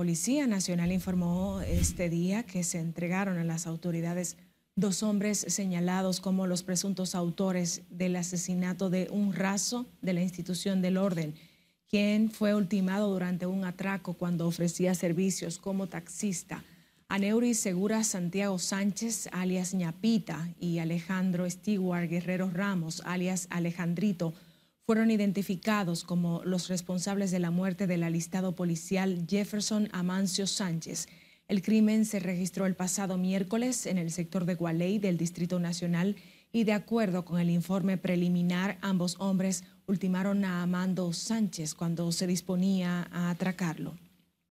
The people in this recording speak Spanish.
Policía Nacional informó este día que se entregaron a las autoridades dos hombres señalados como los presuntos autores del asesinato de un raso de la institución del orden, quien fue ultimado durante un atraco cuando ofrecía servicios como taxista. Aneuri Segura Santiago Sánchez, alias Ñapita, y Alejandro Stewart Guerrero Ramos, alias Alejandrito, fueron identificados como los responsables de la muerte del alistado policial Jefferson Amancio Sánchez. El crimen se registró el pasado miércoles en el sector de Gualey del Distrito Nacional y de acuerdo con el informe preliminar, ambos hombres ultimaron a Amando Sánchez cuando se disponía a atracarlo.